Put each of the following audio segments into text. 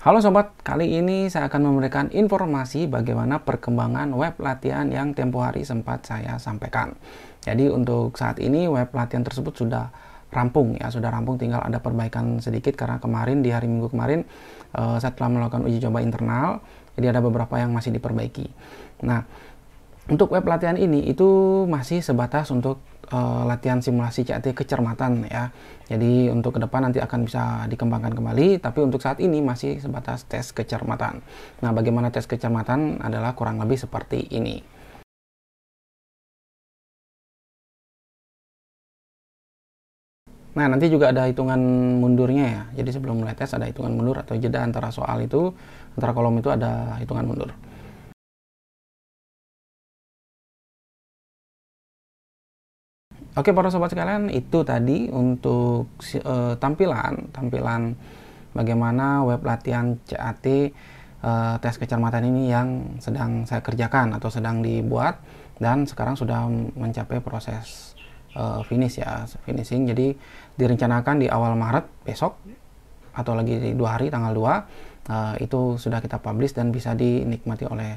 Halo sobat, kali ini saya akan memberikan informasi bagaimana perkembangan web latihan yang tempo hari sempat saya sampaikan. Jadi untuk saat ini web latihan tersebut sudah rampung ya, sudah rampung tinggal ada perbaikan sedikit karena kemarin di hari Minggu kemarin uh, saya telah melakukan uji coba internal, jadi ada beberapa yang masih diperbaiki. Nah, untuk web latihan ini itu masih sebatas untuk uh, latihan simulasi CAT kecermatan ya. Jadi untuk ke depan nanti akan bisa dikembangkan kembali, tapi untuk saat ini masih sebatas tes kecermatan. Nah, bagaimana tes kecermatan adalah kurang lebih seperti ini. Nah, nanti juga ada hitungan mundurnya ya. Jadi sebelum mulai tes ada hitungan mundur atau jeda antara soal itu, antara kolom itu ada hitungan mundur. Oke para sobat sekalian, itu tadi untuk uh, tampilan tampilan bagaimana web latihan CAT uh, eh, tes kecermatan ini yang sedang saya kerjakan atau sedang dibuat dan sekarang sudah mencapai proses uh, finish ya finishing. Jadi direncanakan di awal Maret besok atau lagi di dua hari tanggal 2 uh, itu sudah kita publish dan bisa dinikmati oleh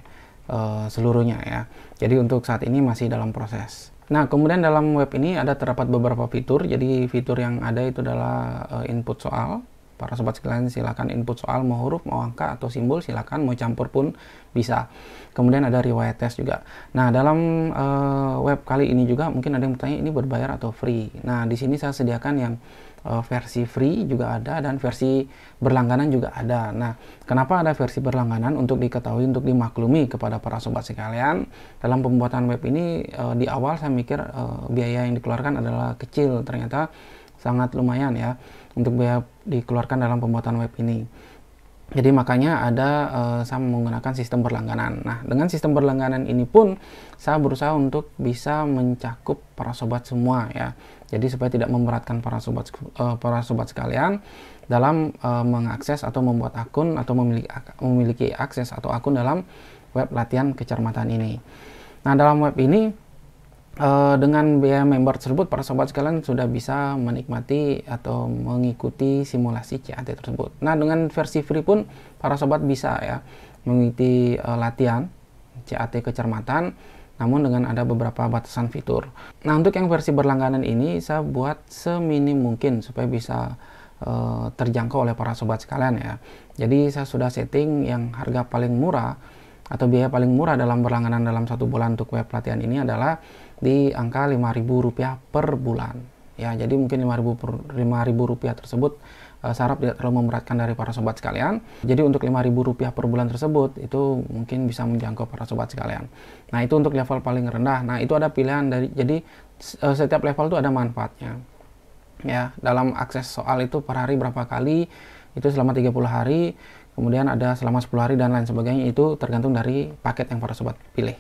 uh, seluruhnya ya. Jadi untuk saat ini masih dalam proses Nah, kemudian dalam web ini ada terdapat beberapa fitur. Jadi fitur yang ada itu adalah eh, input soal. Para sobat sekalian silakan input soal mau huruf, mau angka atau simbol silakan mau campur pun bisa. Kemudian ada riwayat tes juga. Nah, dalam uh, web kali ini juga mungkin ada yang bertanya ini berbayar atau free. Nah, di sini saya sediakan yang Eh, versi free juga ada dan versi berlangganan juga ada. Nah, kenapa ada versi berlangganan untuk diketahui untuk dimaklumi kepada para sobat sekalian dalam pembuatan web ini eh, di awal saya mikir eh, biaya yang dikeluarkan adalah kecil ternyata sangat lumayan ya untuk biaya dikeluarkan dalam pembuatan web ini. Jadi makanya ada uh, saya menggunakan sistem berlangganan. Nah, dengan sistem berlangganan ini pun saya berusaha untuk bisa mencakup para sobat semua ya. Jadi supaya tidak memberatkan para sobat uh, para sobat sekalian dalam uh, mengakses atau membuat akun atau memiliki memiliki akses atau akun dalam web latihan kecermatan ini. Nah, dalam web ini Eh, dengan biaya member tersebut, para sobat sekalian sudah bisa menikmati atau mengikuti simulasi CAT tersebut. Nah, dengan versi free pun para sobat bisa ya mengikuti uh, latihan CAT kecermatan, namun dengan ada beberapa batasan fitur. Nah, untuk yang versi berlangganan ini saya buat seminim mungkin supaya bisa uh, terjangkau oleh para sobat sekalian ya. Jadi saya sudah setting yang harga paling murah atau biaya paling murah dalam berlangganan dalam satu bulan untuk web pelatihan ini adalah di angka Rp5.000 per bulan. Ya, jadi mungkin Rp5.000 rupiah tersebut uh, eh, sarap tidak terlalu memberatkan dari para sobat sekalian. Jadi untuk Rp5.000 per bulan tersebut itu mungkin bisa menjangkau para sobat sekalian. Nah, itu untuk level paling rendah. Nah, itu ada pilihan dari jadi uh, setiap level itu ada manfaatnya. Ya, dalam akses soal itu per hari berapa kali itu selama 30 hari, kemudian ada selama 10 hari dan lain sebagainya itu tergantung dari paket yang para sobat pilih.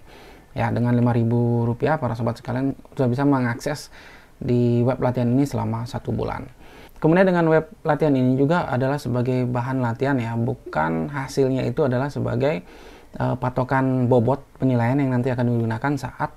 Ya, dengan 5.000 rupiah para sobat sekalian sudah bisa mengakses di web latihan ini selama satu bulan. Kemudian dengan web latihan ini juga adalah sebagai bahan latihan ya, bukan hasilnya itu adalah sebagai uh, patokan bobot penilaian yang nanti akan digunakan saat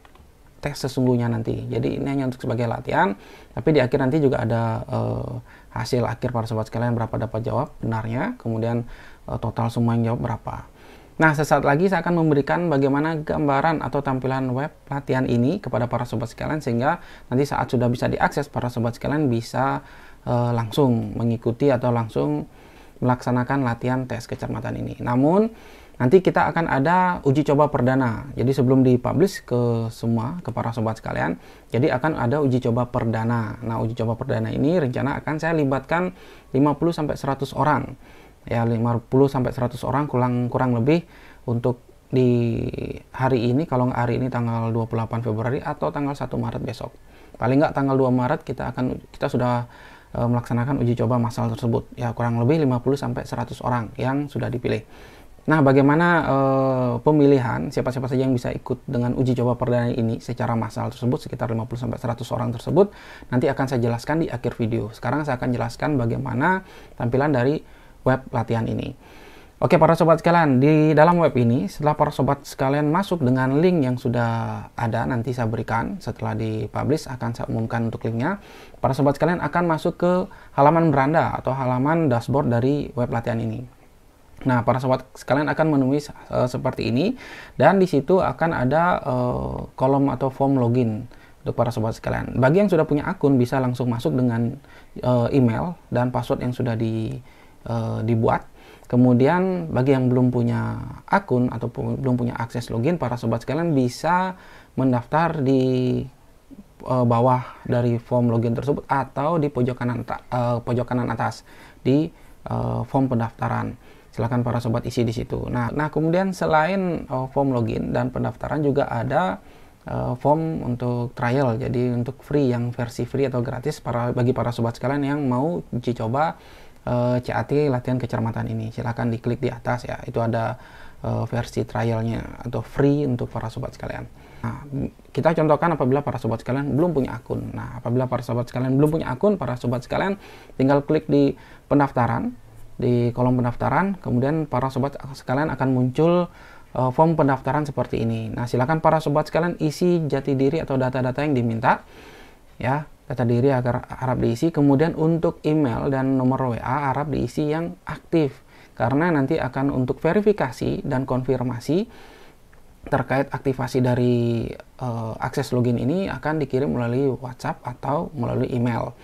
tes sesungguhnya nanti. Jadi ini hanya untuk sebagai latihan, tapi di akhir nanti juga ada uh, hasil akhir para sobat sekalian berapa dapat jawab benarnya, kemudian uh, total semua yang jawab berapa. Nah, sesaat lagi saya akan memberikan bagaimana gambaran atau tampilan web latihan ini kepada para sobat sekalian sehingga nanti saat sudah bisa diakses para sobat sekalian bisa e, langsung mengikuti atau langsung melaksanakan latihan tes kecermatan ini. Namun nanti kita akan ada uji coba perdana. Jadi sebelum dipublish ke semua ke para sobat sekalian, jadi akan ada uji coba perdana. Nah, uji coba perdana ini rencana akan saya libatkan 50 sampai 100 orang ya 50 sampai 100 orang kurang kurang lebih untuk di hari ini kalau hari ini tanggal 28 Februari atau tanggal 1 Maret besok. Paling nggak tanggal 2 Maret kita akan kita sudah e, melaksanakan uji coba masal tersebut. Ya kurang lebih 50 sampai 100 orang yang sudah dipilih. Nah, bagaimana e, pemilihan siapa-siapa saja yang bisa ikut dengan uji coba perdana ini secara masal tersebut sekitar 50 sampai 100 orang tersebut nanti akan saya jelaskan di akhir video. Sekarang saya akan jelaskan bagaimana tampilan dari web latihan ini. Oke para sobat sekalian, di dalam web ini setelah para sobat sekalian masuk dengan link yang sudah ada nanti saya berikan setelah dipublish akan saya umumkan untuk linknya. Para sobat sekalian akan masuk ke halaman beranda atau halaman dashboard dari web latihan ini. Nah, para sobat sekalian akan menemui uh, seperti ini dan di situ akan ada uh, kolom atau form login untuk para sobat sekalian. Bagi yang sudah punya akun bisa langsung masuk dengan uh, email dan password yang sudah di e, dibuat. Kemudian bagi yang belum punya akun atau belum punya akses login, para sobat sekalian bisa mendaftar di e, bawah dari form login tersebut atau di pojok kanan e, pojok kanan atas di e, form pendaftaran. Silakan para sobat isi di situ. Nah, nah kemudian selain uh, form login dan pendaftaran juga ada form untuk trial. Jadi untuk free yang versi free atau gratis para bagi para sobat sekalian yang mau uji coba uh, eh, CAT latihan kecermatan ini. Silahkan diklik di atas ya, itu ada uh, versi trialnya atau free untuk para sobat sekalian. Nah, kita contohkan apabila para sobat sekalian belum punya akun. Nah, apabila para sobat sekalian belum punya akun, para sobat sekalian tinggal klik di pendaftaran, di kolom pendaftaran, kemudian para sobat sekalian akan muncul uh, form pendaftaran seperti ini. Nah, silakan para sobat sekalian isi jati diri atau data-data yang diminta. Ya, data diri agar Arab diisi. Kemudian untuk email dan nomor WA Arab diisi yang aktif karena nanti akan untuk verifikasi dan konfirmasi terkait aktivasi dari uh, akses login ini akan dikirim melalui WhatsApp atau melalui email.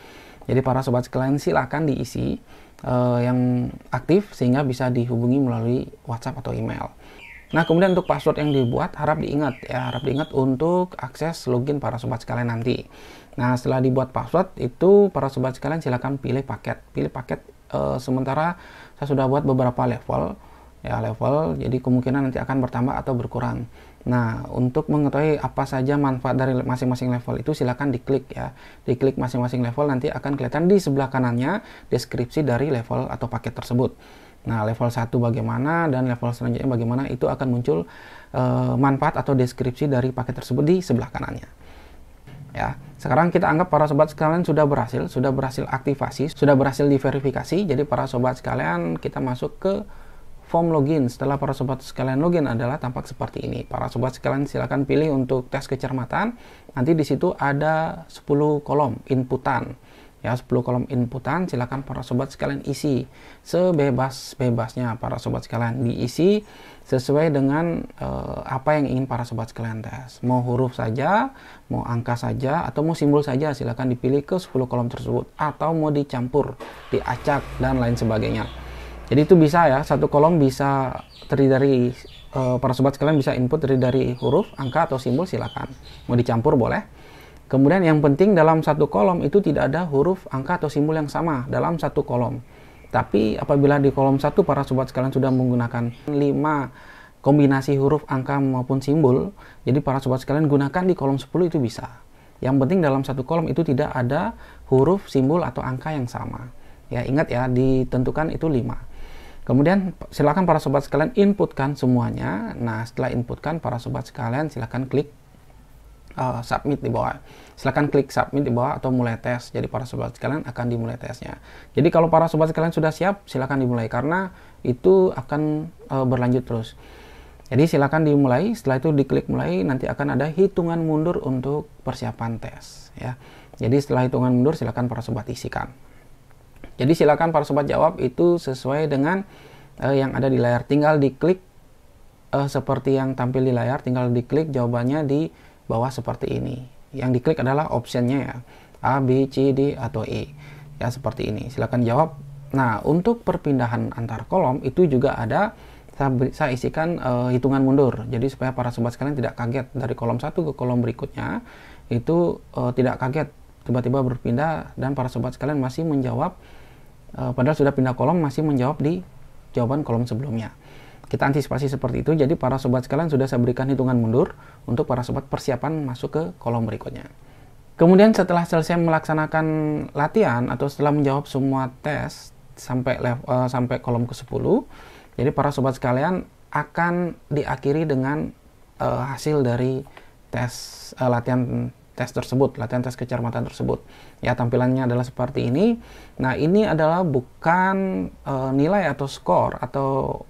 Jadi para sobat sekalian silakan diisi uh, yang aktif sehingga bisa dihubungi melalui WhatsApp atau email. Nah, kemudian untuk password yang dibuat harap diingat ya, harap diingat untuk akses login para sobat sekalian nanti. Nah, setelah dibuat password itu para sobat sekalian silakan pilih paket. Pilih paket e, sementara saya sudah buat beberapa level ya level jadi kemungkinan nanti akan bertambah atau berkurang. Nah, untuk mengetahui apa saja manfaat dari masing-masing level itu silakan diklik ya. Diklik masing-masing level nanti akan kelihatan di sebelah kanannya deskripsi dari level atau paket tersebut. Nah, level 1 bagaimana dan level selanjutnya bagaimana itu akan muncul e, manfaat atau deskripsi dari paket tersebut di sebelah kanannya. Ya, sekarang kita anggap para sobat sekalian sudah berhasil, sudah berhasil aktivasi, sudah berhasil diverifikasi. Jadi para sobat sekalian kita masuk ke form login. Setelah para sobat sekalian login adalah tampak seperti ini. Para sobat sekalian silakan pilih untuk tes kecermatan. Nanti di situ ada 10 kolom inputan ya 10 kolom inputan silakan para sobat sekalian isi sebebas-bebasnya para sobat sekalian diisi sesuai dengan uh, apa yang ingin para sobat sekalian tes mau huruf saja mau angka saja atau mau simbol saja silakan dipilih ke 10 kolom tersebut atau mau dicampur diacak dan lain sebagainya jadi itu bisa ya satu kolom bisa terdiri dari uh, para sobat sekalian bisa input dari dari huruf angka atau simbol silakan mau dicampur boleh Kemudian yang penting dalam satu kolom itu tidak ada huruf, angka, atau simbol yang sama dalam satu kolom. Tapi apabila di kolom satu para sobat sekalian sudah menggunakan 5 kombinasi huruf, angka, maupun simbol, jadi para sobat sekalian gunakan di kolom 10 itu bisa. Yang penting dalam satu kolom itu tidak ada huruf, simbol, atau angka yang sama. Ya, ingat ya, ditentukan itu 5. Kemudian silakan para sobat sekalian inputkan semuanya. Nah, setelah inputkan para sobat sekalian silakan klik uh, submit di bawah. Silahkan klik submit di bawah atau mulai tes. Jadi para sobat sekalian akan dimulai tesnya. Jadi kalau para sobat sekalian sudah siap, silahkan dimulai karena itu akan uh, berlanjut terus. Jadi silahkan dimulai. Setelah itu diklik mulai, nanti akan ada hitungan mundur untuk persiapan tes. Ya. Jadi setelah hitungan mundur, silahkan para sobat isikan. Jadi silakan para sobat jawab itu sesuai dengan uh, yang ada di layar. Tinggal diklik uh, seperti yang tampil di layar, tinggal diklik jawabannya di bawah seperti ini. Yang diklik adalah optionnya ya, A, B, C, D, atau E. Ya, seperti ini. Silahkan jawab. Nah, untuk perpindahan antar kolom itu juga ada saya, isikan uh, hitungan mundur. Jadi supaya para sobat sekalian tidak kaget dari kolom satu ke kolom berikutnya itu uh, tidak kaget tiba-tiba berpindah dan para sobat sekalian masih menjawab uh, padahal sudah pindah kolom masih menjawab di jawaban kolom sebelumnya. Kita antisipasi seperti itu, jadi para sobat sekalian sudah saya berikan hitungan mundur untuk para sobat persiapan masuk ke kolom berikutnya. Kemudian setelah selesai melaksanakan latihan atau setelah menjawab semua tes sampai level, uh, sampai kolom ke-10, jadi para sobat sekalian akan diakhiri dengan uh, hasil dari tes uh, latihan tes tersebut, latihan tes kecermatan tersebut. Ya, tampilannya adalah seperti ini. Nah, ini adalah bukan uh, nilai atau skor atau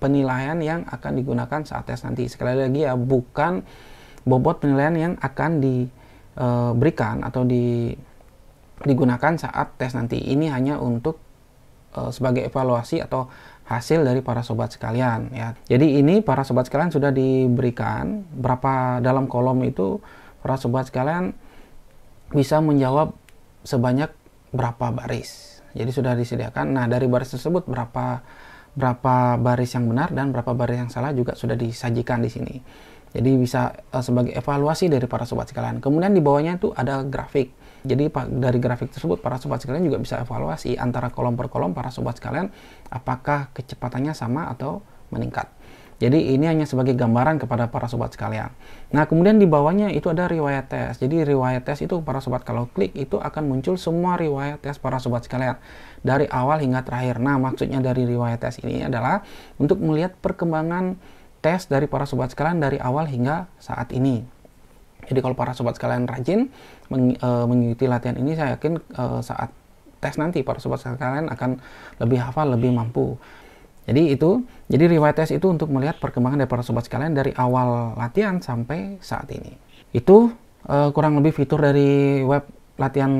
penilaian yang akan digunakan saat tes nanti. Sekali lagi ya, bukan bobot penilaian yang akan diberikan eh, atau di, digunakan saat tes nanti. Ini hanya untuk e, sebagai evaluasi atau hasil dari para sobat sekalian ya. Jadi ini para sobat sekalian sudah diberikan berapa dalam kolom itu para sobat sekalian bisa menjawab sebanyak berapa baris. Jadi sudah disediakan. Nah, dari baris tersebut berapa berapa baris yang benar dan berapa baris yang salah juga sudah disajikan di sini. Jadi bisa eh, sebagai evaluasi dari para sobat sekalian. Kemudian di bawahnya itu ada grafik. Jadi dari grafik tersebut para sobat sekalian juga bisa evaluasi antara kolom per kolom para sobat sekalian apakah kecepatannya sama atau meningkat. Jadi ini hanya sebagai gambaran kepada para sobat sekalian. Nah, kemudian di bawahnya itu ada riwayat tes. Jadi riwayat tes itu para sobat kalau klik itu akan muncul semua riwayat tes para sobat sekalian dari awal hingga terakhir. Nah, maksudnya dari riwayat tes ini adalah untuk melihat perkembangan tes dari para sobat sekalian dari awal hingga saat ini. Jadi kalau para sobat sekalian rajin meng, e, mengikuti latihan ini saya yakin e, saat tes nanti para sobat sekalian akan lebih hafal, lebih mampu. Jadi itu, jadi riwayat tes itu untuk melihat perkembangan dari para sobat sekalian dari awal latihan sampai saat ini. Itu uh, kurang lebih fitur dari web latihan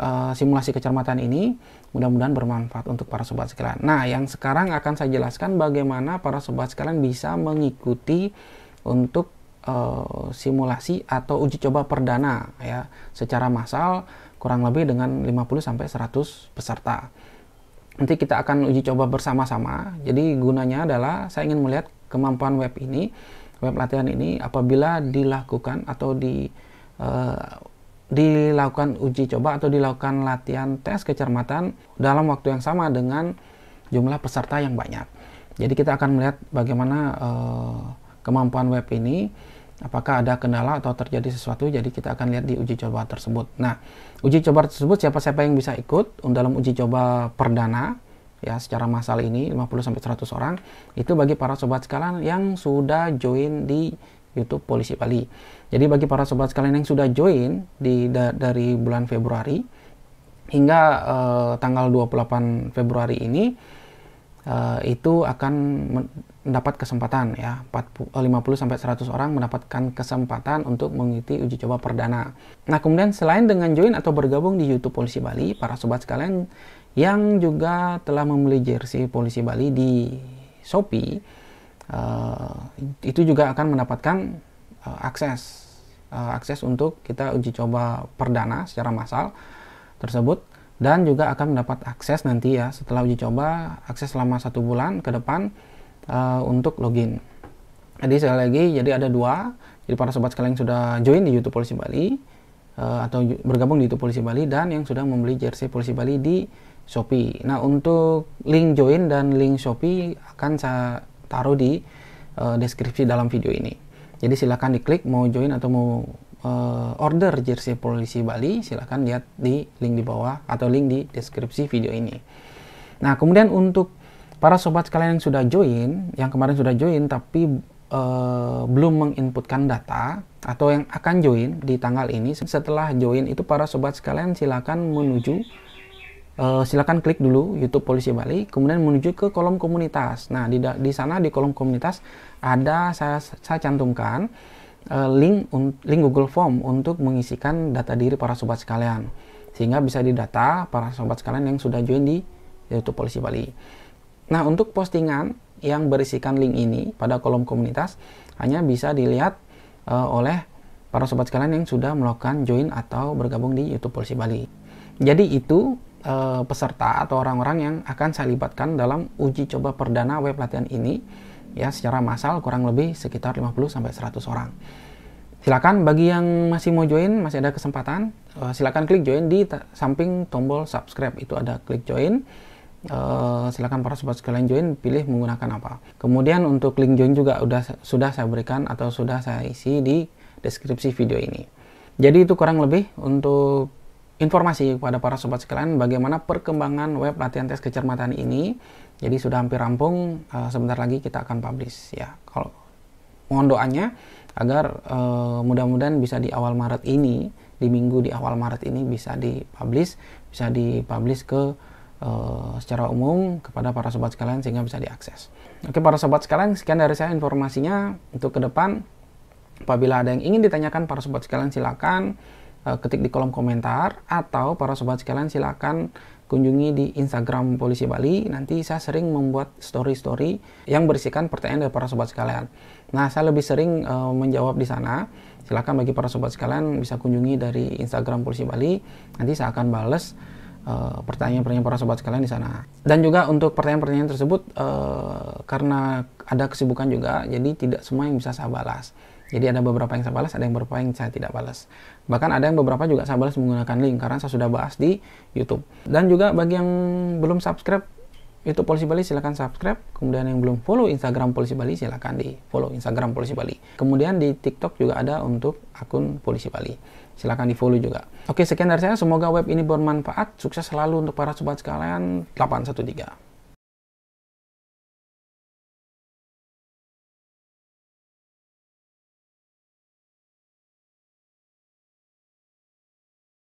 uh, simulasi kecermatan ini mudah-mudahan bermanfaat untuk para sobat sekalian. Nah, yang sekarang akan saya jelaskan bagaimana para sobat sekalian bisa mengikuti untuk uh, simulasi atau uji coba perdana ya secara massal kurang lebih dengan 50 sampai 100 peserta nanti kita akan uji coba bersama-sama. Jadi gunanya adalah saya ingin melihat kemampuan web ini, web latihan ini apabila dilakukan atau di uh, dilakukan uji coba atau dilakukan latihan tes kecermatan dalam waktu yang sama dengan jumlah peserta yang banyak. Jadi kita akan melihat bagaimana uh, kemampuan web ini apakah ada kendala atau terjadi sesuatu jadi kita akan lihat di uji coba tersebut nah uji coba tersebut siapa-siapa yang bisa ikut um, dalam uji coba perdana ya secara massal ini 50 sampai 100 orang itu bagi para sobat sekalian yang sudah join di YouTube Polisi Bali jadi bagi para sobat sekalian yang sudah join di da, dari bulan Februari hingga uh, tanggal 28 Februari ini Eh, itu akan mendapat kesempatan ya 50 eh, sampai 100 orang mendapatkan kesempatan untuk mengikuti uji coba perdana. Nah, kemudian selain dengan join atau bergabung di YouTube Polisi Bali, para sobat sekalian yang juga telah membeli jersey Polisi Bali di Shopee uh, itu juga akan mendapatkan uh, akses uh, akses untuk kita uji coba perdana secara massal tersebut dan juga akan mendapat akses nanti ya setelah uji coba akses selama satu bulan ke depan uh, untuk login jadi sekali lagi jadi ada dua jadi para sobat sekalian yang sudah join di YouTube Polisi Bali uh, atau bergabung di YouTube Polisi Bali dan yang sudah membeli jersey Polisi Bali di Shopee nah untuk link join dan link Shopee akan saya taruh di uh, deskripsi dalam video ini jadi silahkan diklik mau join atau mau uh, order jersey polisi Bali, silahkan lihat di link di bawah atau link di deskripsi video ini. Nah, kemudian untuk para sobat sekalian yang sudah join, yang kemarin sudah join tapi uh, belum menginputkan data atau yang akan join di tanggal ini, setelah join itu para sobat sekalian silahkan menuju uh, silakan klik dulu YouTube Polisi Bali, kemudian menuju ke kolom komunitas. Nah, di, di sana di kolom komunitas ada saya, saya cantumkan Eh, link link Google Form untuk mengisikan data diri para sobat sekalian sehingga bisa didata para sobat sekalian yang sudah join di YouTube Polisi Bali. Nah, untuk postingan yang berisikan link ini pada kolom komunitas hanya bisa dilihat uh, oleh para sobat sekalian yang sudah melakukan join atau bergabung di YouTube Polisi Bali. Jadi itu uh, peserta atau orang-orang yang akan saya libatkan dalam uji coba perdana web latihan ini ya secara massal kurang lebih sekitar 50 sampai 100 orang. Silakan bagi yang masih mau join, masih ada kesempatan, uh, silakan klik join di samping tombol subscribe itu ada klik join. Uh, silakan para sobat sekalian join, pilih menggunakan apa. Kemudian untuk link join juga udah sudah saya berikan atau sudah saya isi di deskripsi video ini. Jadi itu kurang lebih untuk informasi kepada para sobat sekalian bagaimana perkembangan web latihan tes kecermatan ini. Jadi sudah hampir rampung, uh, sebentar lagi kita akan publish ya. Kalau mohon doanya agar uh, mudah-mudahan bisa di awal Maret ini, di minggu di awal Maret ini bisa dipublish, bisa dipublish ke uh, secara umum kepada para sobat sekalian sehingga bisa diakses. Oke para sobat sekalian, sekian dari saya informasinya untuk ke depan. Apabila ada yang ingin ditanyakan para sobat sekalian silakan Eh, ketik di kolom komentar atau para sobat sekalian silakan kunjungi di Instagram Polisi Bali. Nanti saya sering membuat story-story yang berisikan pertanyaan dari para sobat sekalian. Nah, saya lebih sering uh, menjawab di sana. Silakan bagi para sobat sekalian bisa kunjungi dari Instagram Polisi Bali. Nanti saya akan bales eh, pertanyaan-pertanyaan uh, para sobat sekalian di sana. Dan juga untuk pertanyaan-pertanyaan tersebut uh, karena ada kesibukan juga, jadi tidak semua yang bisa saya balas. Jadi ada beberapa yang saya balas, ada yang beberapa yang saya tidak balas. Bahkan ada yang beberapa juga saya balas menggunakan link karena saya sudah bahas di YouTube. Dan juga bagi yang belum subscribe itu Polisi Bali silahkan subscribe. Kemudian yang belum follow Instagram Polisi Bali silahkan di follow Instagram Polisi Bali. Kemudian di TikTok juga ada untuk akun Polisi Bali. Silahkan di follow juga. Oke sekian dari saya. Semoga web ini bermanfaat. Sukses selalu untuk para sobat sekalian. 813.